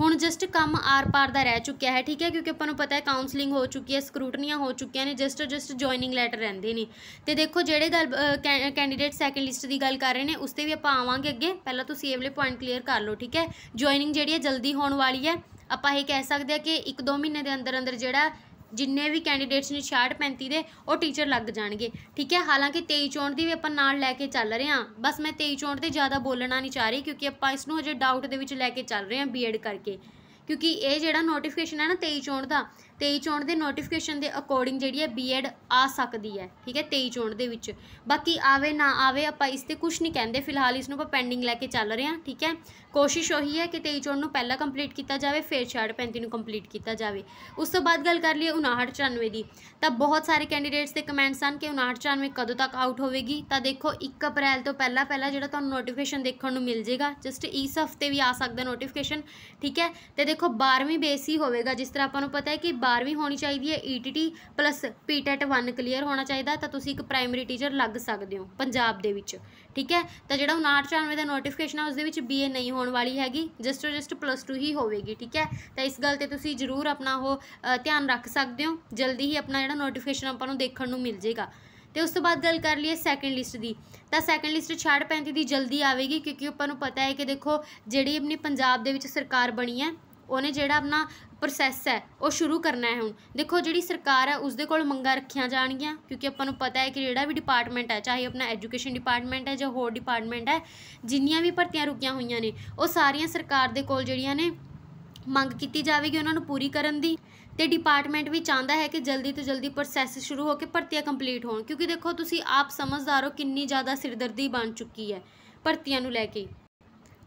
ਹੁਣ ਜਸਟ ਕੰਮ ਆਰ-ਪਾਰ ਦਾ ਰਹਿ ਚੁੱਕਿਆ ਹੈ ਠੀਕ ਹੈ ਕਿਉਂਕਿ ਆਪਾਂ ਨੂੰ ਪਤਾ ਹੈ ਕਾਉਂਸਲਿੰਗ ਹੋ ਚੁੱਕੀ ਹੈ ਸਕਰੂਟਨੀਆਂ ਹੋ ਚੁੱਕੀਆਂ ਨੇ ਜਸਟ ਜਸਟ ਜੁਆਇਨਿੰਗ ਲੈਟਰ ਰਹਿੰਦੇ ਨੇ ਤੇ ਦੇਖੋ ਜਿਹੜੇ ਗੱਲ ਕੈਂਡੀਡੇਟ ਸੈਕੰਡ ਲਿਸਟ ਦੀ ਗੱਲ ਕਰ ਰਹੇ ਨੇ ਉਸ ਤੇ ਵੀ ਆਪਾਂ ਆਵਾਂਗੇ ਅੱਗੇ ਪਹਿਲਾਂ ਤੁਸੀਂ ਇਹ ਵਾਲੇ ਪੁਆਇੰਟ ਕਲੀਅਰ ਕਰ ਲਓ ਠੀਕ ਹੈ ਜੁਆਇਨਿੰਗ ਜਿਹੜੀ ਹੈ ਜਲਦੀ ਹੋਣ ਵਾਲੀ ਹੈ ਆਪਾਂ ਇਹ ਕਹਿ ਸਕਦੇ ਆ ਕਿ 1-2 ਮਹੀਨੇ ਦੇ ਅੰਦਰ ਅੰਦਰ ਜਿਹੜਾ ਜਿੰਨੇ ਵੀ ਕੈਂਡੀਡੇਟਸ ਨੇ 66 35 ਦੇ ਉਹ ਟੀਚਰ ਲੱਗ ਜਾਣਗੇ ਠੀਕ ਹੈ ਹਾਲਾਂਕਿ 23 ਚੌਂਟ ਦੀ ਵੀ ਆਪਾਂ ਨਾਲ ਲੈ ਕੇ ਚੱਲ ਰਹੇ ਹਾਂ ਬਸ ਮੈਂ 23 ਚੌਂਟ ਤੇ ਜ਼ਿਆਦਾ ਬੋਲਣਾ ਨਹੀਂ ਚਾਹ ਰਹੀ ਕਿਉਂਕਿ ਆਪਾਂ ਇਸ ਨੂੰ ਹਜੇ ਡਾਊਟ ਦੇ ਵਿੱਚ ਲੈ ਕੇ ਚੱਲ ਰਹੇ ਹਾਂ ਬੀਐਡ ਕਰਕੇ ਕਿਉਂਕਿ ਇਹ ਜਿਹੜਾ ਨੋਟੀਫਿਕੇਸ਼ਨ ਹੈ ਨਾ 23 ਚੌਂਟ ਦਾ 23 ਚੋਣ ਦੇ ਨੋਟੀਫਿਕੇਸ਼ਨ ਦੇ ਅਕੋਰਡਿੰਗ ਜਿਹੜੀ ਹੈ ਬੀਐਡ ਆ ਸਕਦੀ ਹੈ ਠੀਕ ਹੈ 23 ਚੋਣ ਦੇ ਵਿੱਚ ਬਾਕੀ ਆਵੇ ਨਾ ਆਵੇ ਆਪਾਂ ਇਸ ਤੇ ਕੁਝ ਨਹੀਂ ਕਹਿੰਦੇ ਫਿਲਹਾਲ ਇਸ ਨੂੰ ਆਪਾਂ ਪੈਂਡਿੰਗ ਲੈ ਕੇ ਚੱਲ ਰਹੇ ਹਾਂ ਠੀਕ ਹੈ ਕੋਸ਼ਿਸ਼ ਉਹੀ ਹੈ ਕਿ 23 ਚੋਣ ਨੂੰ ਪਹਿਲਾਂ ਕੰਪਲੀਟ ਕੀਤਾ ਜਾਵੇ ਫਿਰ 65 ਨੂੰ ਕੰਪਲੀਟ ਕੀਤਾ ਜਾਵੇ ਉਸ ਤੋਂ ਬਾਅਦ ਗੱਲ ਕਰ ਲਈਏ 59 ਦੀ ਤਾਂ ਬਹੁਤ ਸਾਰੇ ਕੈਂਡੀਡੇਟਸ ਦੇ ਕਮੈਂਟਸ ਹਨ ਕਿ 59 ਕਦੋਂ ਤੱਕ ਆਊਟ ਹੋਵੇਗੀ ਤਾਂ ਦੇਖੋ 1 ਅਪ੍ਰੈਲ ਤੋਂ ਪਹਿਲਾਂ ਪਹਿਲਾਂ ਜਿਹੜਾ ਤੁਹਾਨੂੰ ਨੋਟੀਫਿਕੇਸ਼ਨ ਦੇਖਣ ਨੂੰ ਮਿਲ ਜੇਗਾ ਜਸਟ ਇਸ ਹਫਤੇ ਵੀ ਆ ਸਕਦਾ ਨੋਟੀਫਿਕੇਸ਼ਨ ਠੀਕ ਹੈ ਤੇ ਦੇਖੋ 12ਵੀਂ ਬੇਸ ਹੀ ਹੋਵੇਗਾ ਜਿਸ ਤਰ੍ਹਾਂ ਆਪਾਂ ਨੂੰ ਪਤਾ ਹੈ ਕਿ 12ਵੀਂ ਹੋਣੀ ਚਾਹੀਦੀ ਹੈ ETT ਪਲੱਸ PTET 1 ਕਲੀਅਰ ਹੋਣਾ ਚਾਹੀਦਾ ਤਾਂ ਤੁਸੀਂ ਇੱਕ ਪ੍ਰਾਇਮਰੀ ਟੀਚਰ ਲੱਗ ਸਕਦੇ ਹੋ ਪੰਜਾਬ ਦੇ ਵਿੱਚ ਠੀਕ ਹੈ ਤਾਂ ਜਿਹੜਾ 5994 ਦਾ ਨੋਟੀਫਿਕੇਸ਼ਨ ਹੈ ਉਸ ਦੇ ਵਿੱਚ ਬੀਏ ਨਹੀਂ ਹੋਣ ਵਾਲੀ ਹੈਗੀ ਜਸਟ ਜਸਟ ਪਲੱਸ 2 ਹੀ ਹੋਵੇਗੀ ਠੀਕ ਹੈ ਤਾਂ ਇਸ ਗੱਲ ਤੇ ਤੁਸੀਂ ਜ਼ਰੂਰ ਆਪਣਾ ਉਹ ਧਿਆਨ ਰੱਖ ਸਕਦੇ ਹੋ ਜਲਦੀ ਹੀ ਆਪਣਾ ਜਿਹੜਾ ਨੋਟੀਫਿਕੇਸ਼ਨ ਆਪਾਂ ਨੂੰ ਦੇਖਣ ਨੂੰ ਮਿਲ ਜੇਗਾ ਤੇ ਉਸ ਤੋਂ ਬਾਅਦ ਗੱਲ ਕਰ ਲਈਏ ਸੈਕੰਡ ਲਿਸਟ ਦੀ ਤਾਂ ਸੈਕੰਡ ਲਿਸਟ 65 ਦੀ ਜਲਦੀ ਆਵੇਗੀ ਕਿਉਂਕਿ ਆਪਾਂ ਨੂੰ ਪਤਾ ਹੈ ਕਿ ਦੇਖੋ ਜਿਹੜੀ ਆਪਣੀ ਪੰਜਾਬ ਦੇ ਵਿੱਚ ਸਰਕਾਰ ਬਣੀ ਹੈ ਉਹਨੇ ਜਿਹੜਾ ਆਪਣਾ ਪ੍ਰੋਸੈਸ ਹੈ ਉਹ ਸ਼ੁਰੂ ਕਰਨਾ ਹੈ ਹੁਣ ਦੇਖੋ ਜਿਹੜੀ ਸਰਕਾਰ ਹੈ ਉਸ ਦੇ ਕੋਲ ਮੰਗਾਂ ਰੱਖੀਆਂ ਜਾਣਗੀਆਂ ਕਿਉਂਕਿ ਆਪਾਂ ਨੂੰ ਪਤਾ ਹੈ ਕਿ ਜਿਹੜਾ ਵੀ ਡਿਪਾਰਟਮੈਂਟ ਹੈ ਚਾਹੇ ਆਪਣਾ ਐਜੂਕੇਸ਼ਨ ਡਿਪਾਰਟਮੈਂਟ ਹੈ ਜਾਂ ਹੋਰ ਡਿਪਾਰਟਮੈਂਟ ਹੈ ਜਿੰਨੀਆਂ ਵੀ ਭਰਤੀਆਂ ਰੁਕੀਆਂ ਹੋਈਆਂ ਨੇ ਉਹ ਸਾਰੀਆਂ ਸਰਕਾਰ ਦੇ ਕੋਲ ਜਿਹੜੀਆਂ ਨੇ ਮੰਗ ਕੀਤੀ ਜਾਵੇਗੀ ਉਹਨਾਂ ਨੂੰ ਪੂਰੀ ਕਰਨ ਦੀ ਤੇ ਡਿਪਾਰਟਮੈਂਟ ਵੀ ਚਾਹੁੰਦਾ ਹੈ ਕਿ ਜਲਦੀ ਤੋਂ ਜਲਦੀ ਪ੍ਰੋਸੈਸ ਸ਼ੁਰੂ ਹੋ ਕੇ ਭਰਤੀਆਂ ਕੰਪਲੀਟ ਹੋਣ ਕਿਉਂਕਿ ਦੇਖੋ ਤੁਸੀਂ ਆਪ ਸਮਝਦਾਰ ਹੋ ਕਿੰਨੀ ਜ਼ਿਆਦਾ ਸਿਰਦਰਦੀ ਬਣ ਚੁੱਕੀ ਹੈ ਭਰਤੀਆਂ ਨੂੰ ਲੈ ਕੇ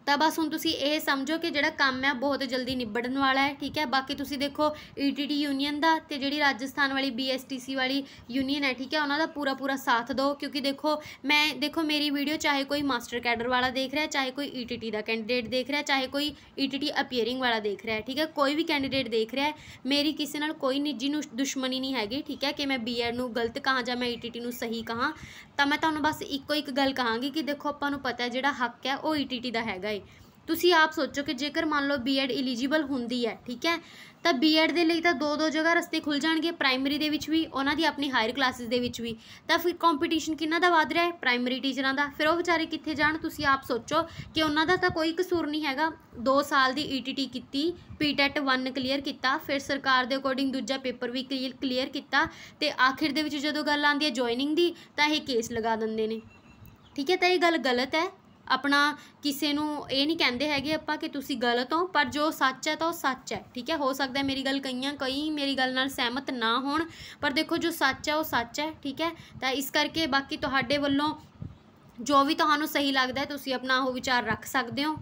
ਤਾਂ ਬਸ ਹੁਣ ਤੁਸੀਂ ਇਹ ਸਮਝੋ ਕਿ ਜਿਹੜਾ ਕੰਮ ਹੈ ਬਹੁਤ ਜਲਦੀ ਨਿਬੜਨ ਵਾਲਾ ਹੈ ਠੀਕ ਹੈ ਬਾਕੀ ਤੁਸੀਂ ਦੇਖੋ ਈਟੀਟੀ ਯੂਨੀਅਨ ਦਾ ਤੇ ਜਿਹੜੀ ਰਾਜਸਥਾਨ ਵਾਲੀ ਬੀਐਸਟੀਸੀ ਵਾਲੀ ਯੂਨੀਅਨ ਹੈ ਠੀਕ ਹੈ ਉਹਨਾਂ ਦਾ ਪੂਰਾ ਪੂਰਾ ਸਾਥ ਦਿਓ ਕਿਉਂਕਿ ਦੇਖੋ ਮੈਂ ਦੇਖੋ ਮੇਰੀ ਵੀਡੀਓ ਚਾਹੇ ਕੋਈ ਮਾਸਟਰ ਕੈਡਰ ਵਾਲਾ ਦੇਖ ਰਿਹਾ ਚਾਹੇ ਕੋਈ ਈਟੀਟੀ ਦਾ ਕੈਂਡੀਡੇਟ ਦੇਖ ਰਿਹਾ ਚਾਹੇ ਕੋਈ ਈਟੀਟੀ ਅਪੀਅਰਿੰਗ ਵਾਲਾ ਦੇਖ ਰਿਹਾ ਠੀਕ ਹੈ ਕੋਈ ਵੀ ਕੈਂਡੀਡੇਟ ਦੇਖ ਰਿਹਾ ਮੇਰੀ ਕਿਸੇ ਨਾਲ ਕੋਈ ਨਿੱਜੀ ਨੂੰ ਦੁਸ਼ਮਣੀ ਨਹੀਂ ਹੈਗੀ ਠੀਕ ਹੈ ਕਿ ਮੈਂ ਬੀਐਡ ਨੂੰ ਗਲਤ ਕਹਾਂ ਜਾਂ ਮੈਂ ਈਟੀਟੀ ਨੂੰ ਸਹੀ ਕਹਾਂ ਤਾਂ ਮੈਂ ਤੁਹਾਨੂੰ ਬਸ ਇੱਕੋ ਇੱਕ ਗੱਲ ਕਹਾਂਗੀ ਕਿ ਦੇਖੋ ਆਪਾਂ ਨੂੰ ਪਤਾ ਜਿਹੜਾ ਹੱਕ ਹੈ ਉਹ ਈਟੀਟੀ ਦਾ ਹੈਗਾ ਹੋਏ ਤੁਸੀਂ ਆਪ ਸੋਚੋ ਕਿ ਜੇਕਰ ਮੰਨ ਲਓ ਬੀਐਡ ਐਲੀਜੀਬਲ ਹੁੰਦੀ ਹੈ ਠੀਕ ਹੈ ਤਾਂ ਬੀਐਡ ਦੇ ਲਈ ਤਾਂ ਦੋ ਦੋ ਜਗ੍ਹਾ ਰਸਤੇ ਖੁੱਲ ਜਾਣਗੇ ਪ੍ਰਾਇਮਰੀ ਦੇ ਵਿੱਚ ਵੀ ਉਹਨਾਂ ਦੀ ਆਪਣੀ ਹਾਇਰ ਕਲਾਸਿਸ ਦੇ ਵਿੱਚ ਵੀ ਤਾਂ ਫਿਰ ਕੰਪੀਟੀਸ਼ਨ ਕਿੰਨਾ ਦਾ ਵਧ ਰਿਹਾ ਹੈ ਪ੍ਰਾਇਮਰੀ ਟੀਚਰਾਂ ਦਾ ਫਿਰ ਉਹ ਵਿਚਾਰੇ ਕਿੱਥੇ ਜਾਣ ਤੁਸੀਂ ਆਪ ਸੋਚੋ ਕਿ ਉਹਨਾਂ ਦਾ ਤਾਂ ਕੋਈ ਕਸੂਰ ਨਹੀਂ ਹੈਗਾ 2 ਸਾਲ ਦੀ ਈਟੀਟੀ e ਕੀਤੀ ਪੀਟੈਟ 1 ਕਲੀਅਰ ਕੀਤਾ ਫਿਰ ਸਰਕਾਰ ਦੇ ਅਕੋਰਡਿੰਗ ਦੂਜਾ ਪੇਪਰ ਵੀ ਕਲੀਅਰ ਕੀਤਾ ਤੇ ਆਖਿਰ ਦੇ ਵਿੱਚ ਜਦੋਂ ਗੱਲ ਆਉਂਦੀ ਹੈ ਜੁਆਇਨਿੰਗ ਦੀ ਤਾਂ ਇਹ ਕੇਸ ਲਗਾ ਦਿੰਦੇ ਨੇ ਠੀਕ ਹੈ ਤਾਂ ਇਹ ਗੱਲ ਗਲਤ ਹੈ ਆਪਣਾ ਕਿਸੇ ਨੂੰ ਇਹ ਨਹੀਂ ਕਹਿੰਦੇ ਹੈਗੇ ਆਪਾਂ ਕਿ ਤੁਸੀਂ ਗਲਤ ਹੋ ਪਰ ਜੋ ਸੱਚ ਹੈ ਤਾਂ ਉਹ ਸੱਚ ਹੈ ਠੀਕ ਹੈ ਹੋ ਸਕਦਾ ਮੇਰੀ ਗੱਲ ਕਈਆਂ ਕਈ ਮੇਰੀ ਗੱਲ ਨਾਲ ਸਹਿਮਤ ਨਾ ਹੋਣ ਪਰ ਦੇਖੋ ਜੋ ਸੱਚ ਹੈ ਉਹ ਸੱਚ ਹੈ ਠੀਕ ਹੈ ਤਾਂ ਇਸ ਕਰਕੇ ਬਾਕੀ ਤੁਹਾਡੇ ਵੱਲੋਂ ਜੋ ਵੀ ਤੁਹਾਨੂੰ ਸਹੀ ਲੱਗਦਾ ਤੁਸੀਂ ਆਪਣਾ ਉਹ ਵਿਚਾਰ ਰੱਖ ਸਕਦੇ ਹੋ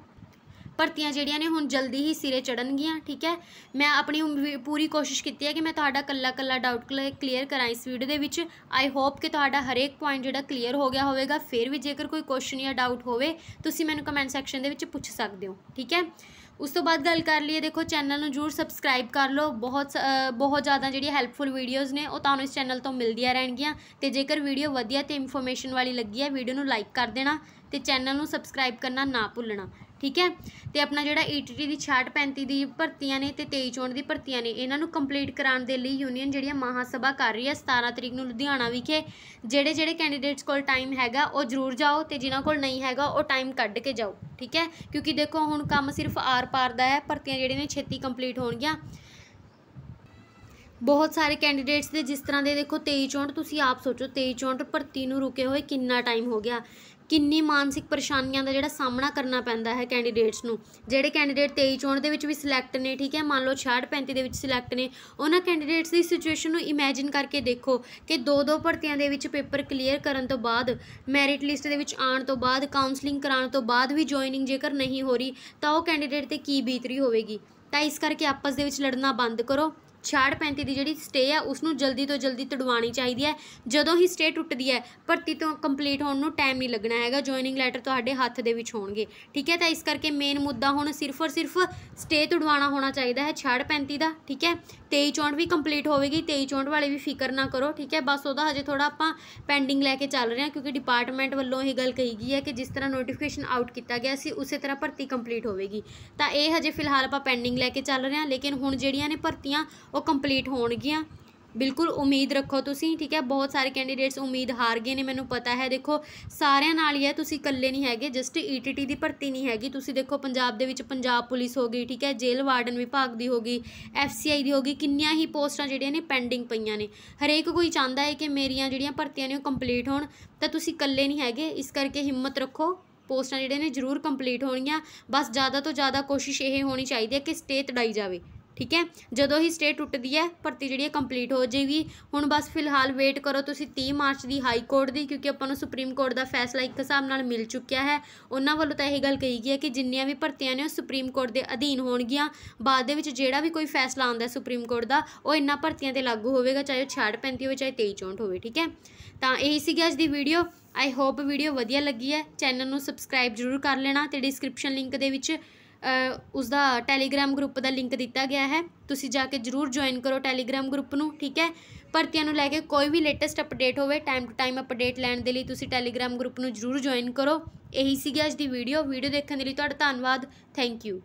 ਭਰਤੀਆਂ ਜਿਹੜੀਆਂ ਨੇ ਹੁਣ ਜਲਦੀ ਹੀ ਸਿਰੇ ਚੜਨਗੀਆਂ ਠੀਕ ਹੈ ਮੈਂ ਆਪਣੀ ਪੂਰੀ ਕੋਸ਼ਿਸ਼ ਕੀਤੀ ਹੈ ਕਿ ਮੈਂ ਤੁਹਾਡਾ ਕੱਲਾ ਕੱਲਾ ਡਾਊਟ ਕਲੀਅਰ ਕਰਾਂ ਇਸ ਵੀਡੀਓ ਦੇ ਵਿੱਚ ਆਈ ਹੋਪ ਕਿ ਤੁਹਾਡਾ ਹਰੇਕ ਪੁਆਇੰਟ ਜਿਹੜਾ ਕਲੀਅਰ ਹੋ ਗਿਆ ਹੋਵੇਗਾ ਫਿਰ ਵੀ ਜੇਕਰ ਕੋਈ ਕੁਐਸਚਨ ਜਾਂ ਡਾਊਟ ਹੋਵੇ ਤੁਸੀਂ ਮੈਨੂੰ ਕਮੈਂਟ ਸੈਕਸ਼ਨ ਦੇ ਵਿੱਚ ਪੁੱਛ ਸਕਦੇ ਹੋ ਠੀਕ ਹੈ ਉਸ ਤੋਂ ਬਾਅਦ ਗੱਲ ਕਰ ਲਈਏ ਦੇਖੋ ਚੈਨਲ ਨੂੰ ਜਰੂਰ ਸਬਸਕ੍ਰਾਈਬ ਕਰ ਲਓ ਬਹੁਤ ਬਹੁਤ ਜ਼ਿਆਦਾ ਜਿਹੜੀ ਹੈਲਪਫੁਲ ਵੀਡੀਓਜ਼ ਨੇ ਉਹ ਤੁਹਾਨੂੰ ਇਸ ਚੈਨਲ ਤੋਂ ਮਿਲਦੀਆਂ ਰਹਿਣਗੀਆਂ ਤੇ ਜੇਕਰ ਵੀਡੀਓ ਵਧੀਆ ਤੇ ਇਨਫੋਰਮੇਸ਼ਨ ਵਾਲੀ ਲੱਗੀ ਹੈ ਵੀਡੀਓ ਨੂੰ ਲਾਈਕ ਕਰ ਦੇਣਾ ਤੇ ਚੈਨਲ ਨੂੰ ਸਬਸਕ੍ਰਾਈਬ ਕਰਨਾ ਨਾ ਭੁੱਲਣਾ ਠੀਕ ਹੈ ਤੇ ਆਪਣਾ ਜਿਹੜਾ ਈਟੀਟੀ ਦੀ 35 ਦੀ ਭਰਤੀਆਂ ਨੇ ਤੇ 23 ਚੋਣ ਦੀ ਭਰਤੀਆਂ ਨੇ ਇਹਨਾਂ ਨੂੰ ਕੰਪਲੀਟ ਕਰਾਉਣ ਦੇ ਲਈ ਯੂਨੀਅਨ ਜਿਹੜੀਆਂ ਮਹਾਸਭਾ ਕਰ ਰਹੀ ਹੈ 17 ਤਰੀਕ ਨੂੰ ਲੁਧਿਆਣਾ ਵਿਖੇ ਜਿਹੜੇ ਜਿਹੜੇ ਕੈਂਡੀਡੇਟਸ ਕੋਲ ਟਾਈਮ ਹੈਗਾ ਉਹ ਜ਼ਰੂਰ ਜਾਓ ਤੇ ਜਿਨ੍ਹਾਂ ਕੋਲ ਨਹੀਂ ਹੈਗਾ ਉਹ ਟਾਈਮ ਕੱਢ ਕੇ ਜਾਓ ਠੀਕ ਹੈ ਕਿਉਂਕਿ ਦੇਖੋ ਹੁਣ ਕੰਮ ਸਿਰਫ ਆਰ ਪਾਰ ਦਾ ਹੈ ਭਰਤੀਆਂ ਜਿਹੜੀਆਂ ਨੇ ਛੇਤੀ ਕੰਪਲੀਟ ਹੋਣਗੀਆਂ ਬਹੁਤ ਸਾਰੇ ਕੈਂਡੀਡੇਟਸ ਦੇ ਜਿਸ ਤਰ੍ਹਾਂ ਦੇ ਦੇਖੋ 23 64 ਤੁਸੀਂ ਆਪ ਸੋਚੋ 23 64 ਭਰਤੀ ਨੂੰ ਰੁਕੇ ਹੋਏ ਕਿੰਨਾ ਟਾਈਮ ਹੋ ਗਿਆ ਕਿੰਨੀ ਮਾਨਸਿਕ ਪਰੇਸ਼ਾਨੀਆਂ ਦਾ ਜਿਹੜਾ ਸਾਹਮਣਾ ਕਰਨਾ ਪੈਂਦਾ ਹੈ ਕੈਂਡੀਡੇਟਸ ਨੂੰ ਜਿਹੜੇ ਕੈਂਡੀਡੇਟ 23 ਚੋਣ ਦੇ ਵਿੱਚ ਵੀ ਸਿਲੈਕਟ ਨੇ ਠੀਕ ਹੈ ਮੰਨ ਲਓ 66 35 ਦੇ ਵਿੱਚ ਸਿਲੈਕਟ ਨੇ ਉਹਨਾਂ ਕੈਂਡੀਡੇਟਸ ਦੀ ਸਿਚੁਏਸ਼ਨ ਨੂੰ ਇਮੇਜਿਨ ਕਰਕੇ ਦੇਖੋ ਕਿ ਦੋ ਦੋ ਭਰਤੀਆਂ ਦੇ ਵਿੱਚ ਪੇਪਰ ਕਲੀਅਰ ਕਰਨ ਤੋਂ ਬਾਅਦ ਮੈਰਿਟ ਲਿਸਟ ਦੇ ਵਿੱਚ ਆਉਣ ਤੋਂ ਬਾਅਦ ਕਾਉਂਸਲਿੰਗ ਕਰਾਉਣ ਤੋਂ ਬਾਅਦ ਵੀ ਜੁਆਇਨਿੰਗ ਜੇਕਰ ਨਹੀਂ ਹੋ ਰਹੀ ਤਾਂ ਉਹ ਕੈਂਡੀਡੇਟ ਤੇ ਕੀ ਬੀਤਰੀ ਹੋਵੇਗੀ ਤਾਂ ਇਸ ਕਰਕੇ ਆਪਸ ਦੇ ਵਿੱਚ ਲੜਨਾ ਬੰਦ ਕਰੋ 65 ਦੀ ਜਿਹੜੀ ਸਟੇ ਆ ਉਸ ਨੂੰ ਜਲਦੀ ਤੋਂ ਜਲਦੀ ਤੜਵਾਣੀ ਚਾਹੀਦੀ ਹੈ ਜਦੋਂ ਹੀ ਸਟੇ ਟੁੱਟਦੀ ਹੈ ਭਰਤੀ ਤੋਂ ਕੰਪਲੀਟ ਹੋਣ ਨੂੰ ਟਾਈਮ ਨਹੀਂ ਲੱਗਣਾ ਹੈਗਾ ਜੁਆਇਨਿੰਗ ਲੈਟਰ ਤੁਹਾਡੇ ਹੱਥ ਦੇ ਵਿੱਚ ਹੋਣਗੇ ਠੀਕ ਹੈ ਤਾਂ ਇਸ ਕਰਕੇ ਮੇਨ ਮੁੱਦਾ ਹੁਣ ਸਿਰਫ ਔਰ ਸਿਰਫ ਸਟੇ ਤੜਵਾਣਾ ਹੋਣਾ ਚਾਹੀਦਾ ਹੈ 65 ਦਾ ਠੀਕ ਹੈ 23 ਚੌਂਟ ਵੀ ਕੰਪਲੀਟ ਹੋਵੇਗੀ 23 ਚੌਂਟ ਵਾਲੇ ਵੀ ਫਿਕਰ ਨਾ ਕਰੋ ਠੀਕ ਹੈ ਬਸ ਉਹਦਾ ਹਜੇ ਥੋੜਾ ਆਪਾਂ ਪੈਂਡਿੰਗ ਲੈ ਕੇ ਚੱਲ ਰਹੇ ਹਾਂ ਕਿਉਂਕਿ ਡਿਪਾਰਟਮੈਂਟ ਵੱਲੋਂ ਇਹ ਗੱਲ ਕਹੀ ਗਈ ਹੈ ਕਿ ਜਿਸ ਤਰ੍ਹਾਂ ਨੋਟੀਫਿਕੇਸ਼ਨ ਆਊਟ ਕੀਤਾ ਗਿਆ ਸੀ ਉਸੇ ਤਰ੍ਹਾਂ ਭਰਤੀ ਕੰਪਲੀਟ ਹੋਵੇਗੀ ਤਾਂ ਇਹ ਹਜੇ ਫਿਲਹਾਲ ਆਪਾਂ ਪੈਂਡਿੰਗ ਲੈ ਕੇ ਚੱਲ ਰਹੇ ਹਾਂ ਲੇਕਿਨ ਹੁਣ ਜਿਹੜੀਆਂ ਨੇ ਭਰਤੀਆਂ ਉਹ ਕੰਪਲੀਟ ਹੋਣਗੀਆਂ ਬਿਲਕੁਲ ਉਮੀਦ ਰੱਖੋ ਤੁਸੀਂ ਠੀਕ ਹੈ ਬਹੁਤ ਸਾਰੇ ਕੈਂਡੀਡੇਟਸ ਉਮੀਦ ਹਾਰ ਗਏ ਨੇ ਮੈਨੂੰ ਪਤਾ ਹੈ ਦੇਖੋ ਸਾਰਿਆਂ ਨਾਲ ਹੀ ਹੈ ਤੁਸੀਂ ਇਕੱਲੇ ਨਹੀਂ ਹੈਗੇ ਜਸਟ ਈਟੀਟੀ e ਦੀ ਭਰਤੀ ਨਹੀਂ ਹੈਗੀ ਤੁਸੀਂ ਦੇਖੋ ਪੰਜਾਬ ਦੇ ਵਿੱਚ ਪੰਜਾਬ ਪੁਲਿਸ ਹੋ ਗਈ ਠੀਕ ਹੈ ਜੇਲ੍ਹ ਵਾਰਡਨ ਵਿਭਾਗ ਦੀ ਹੋ ਗਈ ਐਫਸੀਆਈ ਦੀ ਹੋ ਗਈ ਕਿੰਨੀਆਂ ਹੀ ਪੋਸਟਾਂ ਜਿਹੜੀਆਂ ਨੇ ਪੈਂਡਿੰਗ ਪਈਆਂ ਨੇ ਹਰੇਕ ਕੋਈ ਚਾਹੁੰਦਾ ਹੈ ਕਿ ਮੇਰੀਆਂ ਜਿਹੜੀਆਂ ਭਰਤੀਆਂ ਨੇ ਉਹ ਕੰਪਲੀਟ ਹੋਣ ਤਾਂ ਤੁਸੀਂ ਇਕੱਲੇ ਨਹੀਂ ਹੈਗੇ ਇਸ ਕਰਕੇ ਹਿੰਮਤ ਰੱਖੋ ਪੋਸਟਾਂ ਜਿਹੜੇ ਨੇ ਜ਼ਰੂਰ ਕੰਪਲੀਟ ਹੋਣਗੀਆਂ ਬਸ ਜ਼ਿਆਦਾ ਤੋਂ ਜ਼ਿਆਦਾ ਕੋਸ਼ਿਸ਼ ਇਹ ਹੋਣੀ ਚਾਹੀਦੀ ਹੈ ਕਿ ਸਟੇ ਤੜਾਈ ਜਾਵੇ ਠੀਕ ਹੈ ਜਦੋਂ ਹੀ ਸਟੇ ਟੁੱਟਦੀ ਹੈ ਭਰਤੀ ਜਿਹੜੀ ਹੈ ਕੰਪਲੀਟ ਹੋ ਜਾਏਗੀ ਹੁਣ ਬਸ ਫਿਲਹਾਲ ਵੇਟ ਕਰੋ ਤੁਸੀਂ 30 ਮਾਰਚ ਦੀ ਹਾਈ ਕੋਰਟ ਦੀ ਕਿਉਂਕਿ ਆਪਾਂ ਨੂੰ ਸੁਪਰੀਮ ਕੋਰਟ ਦਾ ਫੈਸਲਾ ਇੱਕ ਹਿਸਾਬ ਨਾਲ ਮਿਲ ਚੁੱਕਿਆ ਹੈ ਉਹਨਾਂ ਵੱਲੋਂ ਤਾਂ ਇਹ ਗੱਲ ਕਹੀ ਗਈ ਹੈ ਕਿ ਜਿੰਨੀਆਂ ਵੀ ਭਰਤੀਆਂ ਨੇ ਉਹ ਸੁਪਰੀਮ ਕੋਰਟ ਦੇ ਅਧੀਨ ਹੋਣਗੀਆਂ ਬਾਅਦ ਦੇ ਵਿੱਚ ਜਿਹੜਾ ਵੀ ਕੋਈ ਫੈਸਲਾ ਆਉਂਦਾ ਸੁਪਰੀਮ ਕੋਰਟ ਦਾ ਉਹ ਇਹਨਾਂ ਭਰਤੀਆਂ ਤੇ ਲਾਗੂ ਹੋਵੇਗਾ ਚਾਹੇ 65 35 ਹੋਵੇ ਚਾਹੇ 23 64 ਹੋਵੇ ਠੀਕ ਹੈ ਤਾਂ ਇਹ ਸੀਗੀ ਅੱਜ ਦੀ ਵੀਡੀਓ ਆਈ ਹੋਪ ਵੀਡੀਓ ਵਧੀਆ ਲੱਗੀ ਹੈ ਚੈਨਲ ਨੂੰ ਸਬਸਕ੍ਰਾਈਬ ਜ਼ਰੂਰ ਕਰ ਲੈਣਾ ਤੇ ਡਿਸਕ੍ਰਿਪਸ਼ਨ ਲਿੰਕ ਦੇ ਵਿੱਚ ਉਸ ਦਾ ਟੈਲੀਗ੍ਰਾਮ ਗਰੁੱਪ ਦਾ ਲਿੰਕ ਦਿੱਤਾ ਗਿਆ ਹੈ ਤੁਸੀਂ ਜਾ ਕੇ ਜਰੂਰ ਜੁਆਇਨ ਕਰੋ ਟੈਲੀਗ੍ਰਾਮ ਗਰੁੱਪ ਨੂੰ ਠੀਕ ਹੈ ਭਰਤੀਆਂ ਨੂੰ ਲੈ ਕੇ ਕੋਈ ਵੀ ਲੇਟੈਸਟ ਅਪਡੇਟ ਹੋਵੇ ਟਾਈਮ ਟੂ ਟਾਈਮ ਅਪਡੇਟ ਲੈਣ ਦੇ ਲਈ ਤੁਸੀਂ ਟੈਲੀਗ੍ਰਾਮ ਗਰੁੱਪ ਨੂੰ ਜਰੂਰ ਜੁਆਇਨ ਕਰੋ ਇਹੀ ਸੀਗੀ ਅੱਜ ਦੀ ਵੀਡੀਓ ਵੀਡੀਓ ਦੇਖਣ ਦੇ ਲਈ ਤੁਹਾਡਾ ਧੰਨਵਾਦ ਥੈਂਕ ਯੂ